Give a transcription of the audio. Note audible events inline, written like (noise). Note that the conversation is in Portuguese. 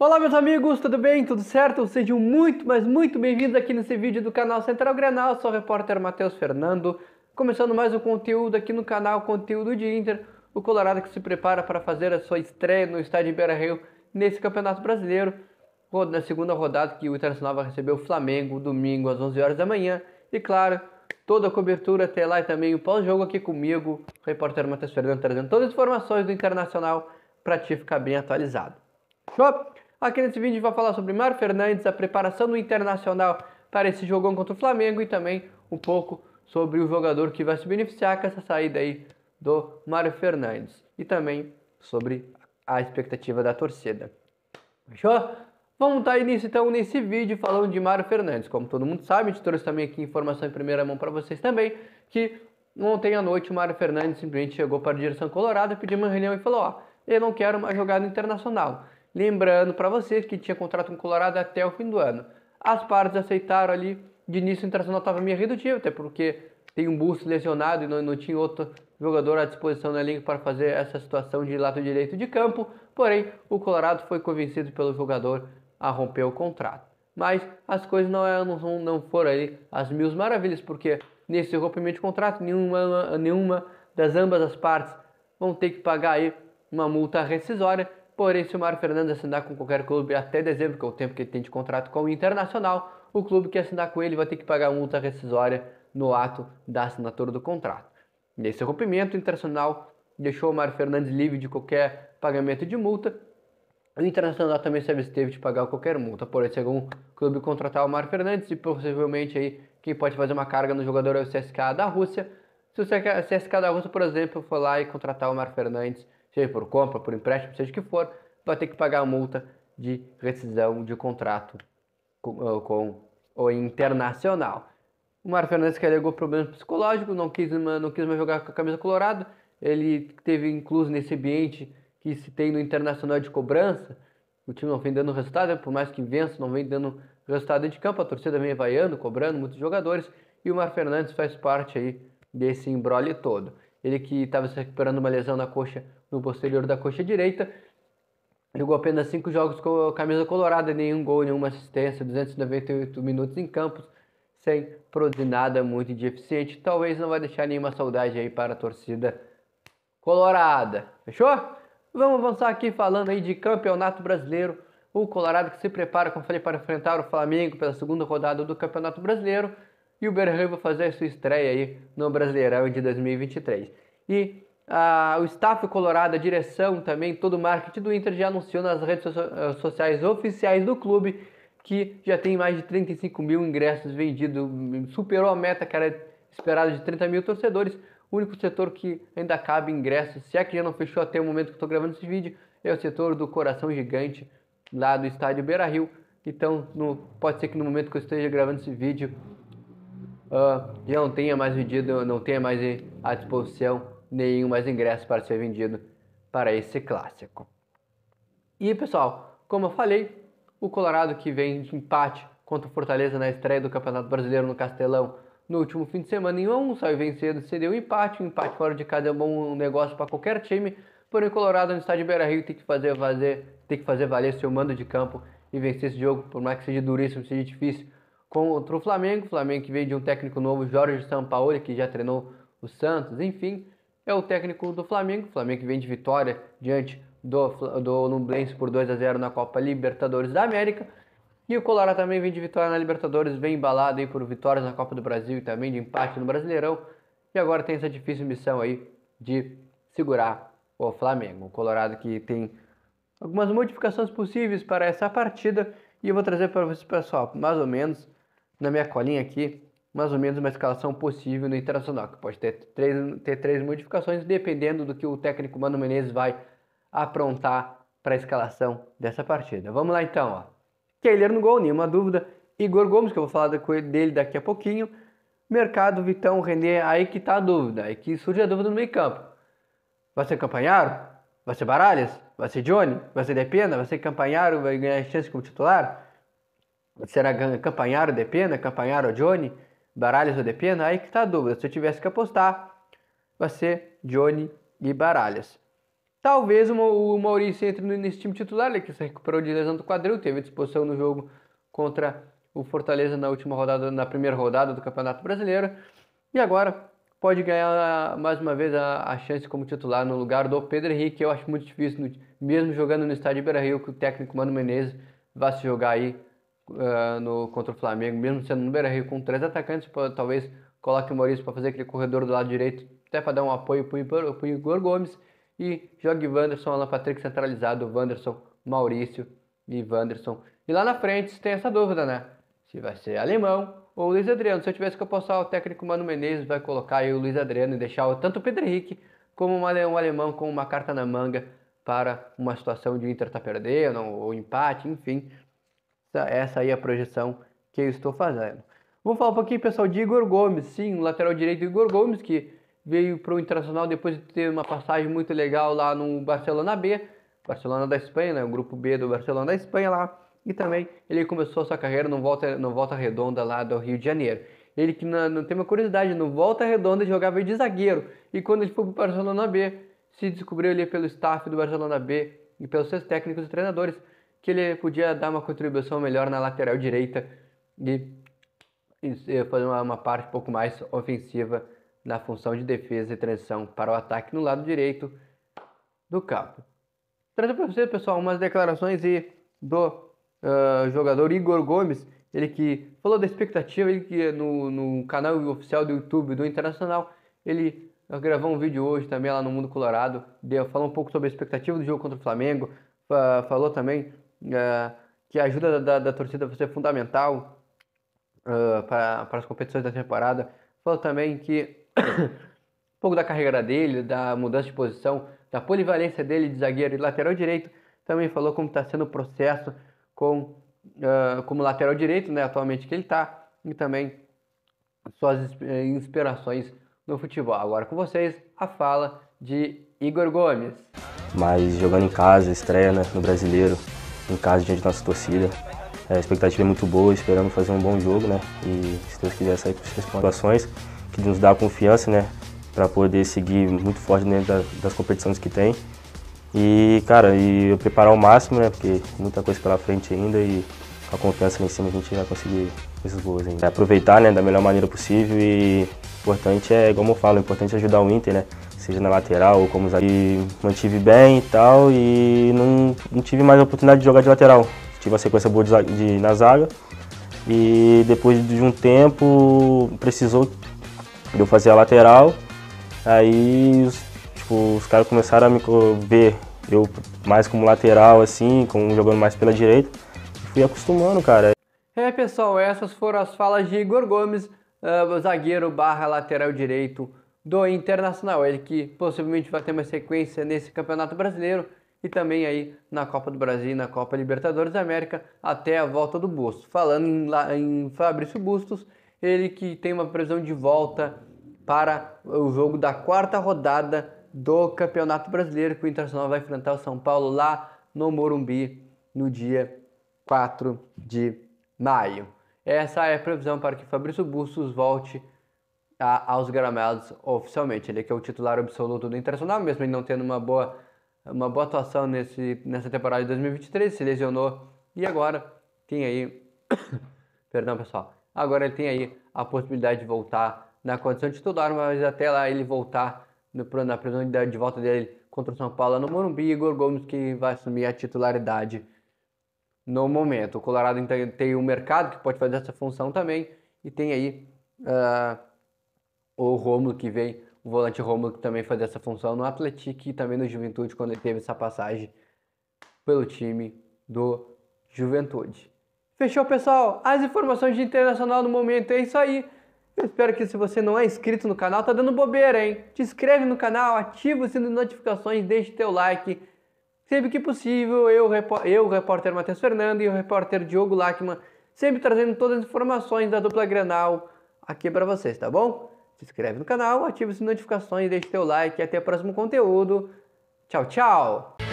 Olá meus amigos, tudo bem? Tudo certo? Sejam muito, mas muito bem-vindos aqui nesse vídeo do canal Central Grenal. sou o repórter Matheus Fernando, começando mais um conteúdo aqui no canal Conteúdo de Inter, o Colorado que se prepara para fazer a sua estreia no estádio Beira-Rio nesse Campeonato Brasileiro, na segunda rodada que o Internacional vai receber o Flamengo domingo às 11 horas da manhã. E claro, toda a cobertura até lá e também o pós-jogo aqui comigo, o repórter Matheus Fernando trazendo todas as informações do Internacional para te ficar bem atualizado. Shop. Aqui nesse vídeo a vai falar sobre Mário Fernandes, a preparação do Internacional para esse jogão contra o Flamengo e também um pouco sobre o jogador que vai se beneficiar com essa saída aí do Mário Fernandes e também sobre a expectativa da torcida. Fechou? Vamos dar início então nesse vídeo falando de Mário Fernandes. Como todo mundo sabe, a gente trouxe também aqui informação em primeira mão para vocês também, que ontem à noite o Mário Fernandes simplesmente chegou para a direção colorada, pediu uma reunião e falou, ó, eu não quero mais jogar no Internacional. Lembrando para vocês que tinha contrato com o Colorado até o fim do ano. As partes aceitaram ali, de início o Internacional estava meio redutível, até porque tem um busto lesionado e não, não tinha outro jogador à disposição na liga para fazer essa situação de lado direito de campo. Porém, o Colorado foi convencido pelo jogador a romper o contrato. Mas as coisas não, é, não, não foram ali as mil maravilhas, porque nesse rompimento de contrato, nenhuma, nenhuma das ambas as partes vão ter que pagar aí uma multa rescisória Porém, se o Mário Fernandes assinar com qualquer clube até dezembro, que é o tempo que ele tem de contrato com o Internacional, o clube que assinar com ele vai ter que pagar multa rescisória no ato da assinatura do contrato. Nesse rompimento, o Internacional deixou o Mário Fernandes livre de qualquer pagamento de multa. O Internacional também se absteve de pagar qualquer multa. Porém, se algum clube contratar o Mário Fernandes, e possivelmente aí quem pode fazer uma carga no jogador é o CSKA da Rússia. Se o CSKA da Rússia, por exemplo, for lá e contratar o Mário Fernandes, seja por compra, por empréstimo, seja o que for, vai ter que pagar a multa de rescisão de contrato com, ah, com o Internacional. O Mário Fernandes que alegou problemas psicológicos, não quis, não quis mais jogar com a camisa colorada, ele teve incluso nesse ambiente que se tem no Internacional de cobrança, o time não vem dando resultado, por mais que vença, não vem dando resultado dentro de campo, a torcida vem vaiando, cobrando muitos jogadores, e o Mar Fernandes faz parte aí desse embrole todo ele que estava se recuperando uma lesão na coxa, no posterior da coxa direita. Jogou apenas 5 jogos com a camisa colorada, nenhum gol, nenhuma assistência, 298 minutos em campo, sem produzir nada muito de eficiente. Talvez não vai deixar nenhuma saudade aí para a torcida colorada. Fechou? Vamos avançar aqui falando aí de Campeonato Brasileiro. O Colorado que se prepara, como falei, para enfrentar o Flamengo pela segunda rodada do Campeonato Brasileiro. E o Berran vai fazer a sua estreia aí no Brasileirão de 2023. E ah, o staff colorado, a direção também, todo o marketing do Inter já anunciou nas redes eh, sociais oficiais do clube que já tem mais de 35 mil ingressos vendidos, hum, superou a meta que era esperada de 30 mil torcedores. O único setor que ainda cabe ingressos, se é que já não fechou até o momento que estou gravando esse vídeo, é o setor do Coração Gigante, lá do estádio Beira Rio. Então, no, pode ser que no momento que eu esteja gravando esse vídeo, uh, ah, já não tenha mais vendido, não tenha mais à disposição nenhum mais ingresso para ser vendido para esse clássico. E pessoal, como eu falei, o Colorado que vem de empate contra o Fortaleza na estreia do Campeonato Brasileiro no Castelão no último fim de semana, em um saiu vencendo, cedeu um empate, um empate fora de casa é um bom negócio para qualquer time, porém o Colorado no estádio Beira-Rio tem que fazer, fazer, tem que fazer valer seu mando de campo e vencer esse jogo, por mais que seja duríssimo, seja difícil, contra o Flamengo. O Flamengo que veio de um técnico novo, Jorge Sampaoli, que já treinou o Santos, enfim, é o técnico do Flamengo. O Flamengo que vem de vitória diante do, do Nublense por 2 a 0 na Copa Libertadores da América. E o Colorado também vem de vitória na Libertadores, vem embalado aí por vitórias na Copa do Brasil e também de empate no Brasileirão. E agora tem essa difícil missão aí de segurar o Flamengo. O Colorado que tem algumas modificações possíveis para essa partida e eu vou trazer para vocês, pessoal, mais ou menos na minha colinha aqui mais ou menos uma escalação possível no Internacional, que pode ter três, ter três modificações, dependendo do que o técnico Mano Menezes vai aprontar para a escalação dessa partida. Vamos lá então, ó. keiler no gol, nenhuma dúvida. Igor Gomes, que eu vou falar dele daqui a pouquinho. Mercado, Vitão, René, aí que tá a dúvida, aí que surge a dúvida no meio campo. Vai ser Campanharo? Vai ser Baralhas? Vai ser Johnny? Vai ser Depena? Vai ser Campanharo? Vai ganhar chance como titular? Será Campanharo de Pena? Campanharo Johnny? Baralhas ou de Pena? Aí que tá a dúvida. Se eu tivesse que apostar, vai ser Johnny e Baralhas. Talvez o Maurício entre nesse time titular, ele que se recuperou de lesão do quadril, teve disposição no jogo contra o Fortaleza na última rodada, na primeira rodada do Campeonato Brasileiro. E agora pode ganhar mais uma vez a, a chance como titular no lugar do Pedro Henrique. que Eu acho muito difícil, no, mesmo jogando no estádio Beira-Rio, que o técnico Mano Menezes vá se jogar aí uh, no, contra o Flamengo, mesmo sendo no Beira Rio, com três atacantes, pra, talvez coloque o Maurício para fazer aquele corredor do lado direito, até para dar um apoio para o Igor Gomes, e jogue Wanderson, Alan Patrick centralizado, Wanderson, Maurício e Wanderson. E lá na frente tem essa dúvida, né? Se vai ser alemão ou Luiz Adriano. Se eu tivesse que apostar, o técnico Mano Menezes vai colocar aí o Luiz Adriano e deixar tanto o Pedro Henrique como o alemão com uma carta na manga para uma situação de Inter estar tá perdendo ou empate, enfim, essa aí é a projeção que eu estou fazendo. Vamos falar um pouquinho, pessoal, de Igor Gomes. Sim, o lateral direito Igor Gomes, que veio para o Internacional depois de ter uma passagem muito legal lá no Barcelona B, Barcelona da Espanha, né? O grupo B do Barcelona da Espanha lá. E também ele começou sua carreira no Volta, no Volta Redonda lá do Rio de Janeiro. Ele que não tem uma curiosidade, no Volta Redonda ele jogava de zagueiro. E quando ele foi para o Barcelona B, se descobriu ali pelo staff do Barcelona B e pelos seus técnicos e treinadores que ele podia dar uma contribuição melhor na lateral direita e, e fazer uma, uma parte um pouco mais ofensiva na função de defesa e transição para o ataque no lado direito do campo. Trazer para vocês, pessoal, umas declarações e do uh, jogador Igor Gomes, ele que falou da expectativa, ele que no, no canal oficial do YouTube do Internacional, ele gravou um vídeo hoje também lá no Mundo Colorado, deu, falou um pouco sobre a expectativa do jogo contra o Flamengo, uh, falou também é, que a ajuda da, da, torcida vai ser fundamental é, para as competições da temporada. Falou também que (coughs) um pouco da carreira dele, da mudança de posição, da polivalência dele de zagueiro e lateral direito. Também falou como está sendo o processo com, uh, como lateral direito, né, atualmente que ele está, e também suas inspirações no futebol. Agora com vocês, a fala de Igor Gomes. Mas jogando em casa, estreia né, no Brasileiro, em casa diante da nossa torcida. É, a expectativa é muito boa, esperamos fazer um bom jogo, né? E se Deus quiser sair com as pontuações, que nos dá confiança, né? Para poder seguir muito forte dentro das competições que tem. E, cara, e eu preparar o máximo, né? Porque muita coisa pela frente ainda e com a confiança lá em cima a gente vai conseguir coisas boas ainda. É aproveitar, né? Da melhor maneira possível e o importante é, como eu falo, o importante é ajudar o Inter, né? seja na lateral ou como zagueiro. E mantive bem e tal, e não, não tive mais a oportunidade de jogar de lateral. Tive uma sequência boa de, de na zaga, e depois de um tempo precisou de eu fazer a lateral. Aí os, tipo, os caras começaram a me ver eu mais como lateral, assim, como jogando mais pela direita. Fui acostumando, cara. É, pessoal, essas foram as falas de Igor Gomes, ah, zagueiro barra lateral direito do Internacional. Ele que possivelmente vai ter uma sequência nesse Campeonato Brasileiro e também aí na Copa do Brasil e na Copa Libertadores da América até a volta do Bustos. Falando em, em Fabrício Bustos, ele que tem uma previsão de volta para o jogo da quarta rodada do Campeonato Brasileiro, que o Internacional vai enfrentar o São Paulo lá no Morumbi no dia 4 de maio. Essa é a previsão para que Fabrício Bustos volte a, aos gramados oficialmente. Ele é que é o titular absoluto do Internacional, mesmo ele não tendo uma boa, uma boa atuação nesse, nessa temporada de 2023, se lesionou e agora tem aí. (coughs) Perdão, pessoal. Agora ele tem aí a possibilidade de voltar na condição de titular, mas até lá ele voltar no, na prisão de volta dele contra o São Paulo no Morumbi, Igor Gomes que vai assumir a titularidade no momento. O Colorado então tem, tem um mercado que pode fazer essa função também e tem aí uh, o Romulo que vem, o volante Romulo que também fazia essa função no Atlético e também no Juventude quando ele teve essa passagem pelo time do Juventude. Fechou, pessoal? As informações de internacional no momento é isso aí. Eu espero que se você não é inscrito no canal, tá dando bobeira, hein? Te inscreve no canal, ativa o sino de notificações, deixe teu like. Sempre que possível, eu, eu o repórter Matheus Fernando e o repórter Diogo Lachman, sempre trazendo todas as informações da dupla Grenal aqui para vocês, tá bom? Se inscreve no canal, ativa as notificações, deixa o teu like e até o próximo conteúdo. Tchau, tchau!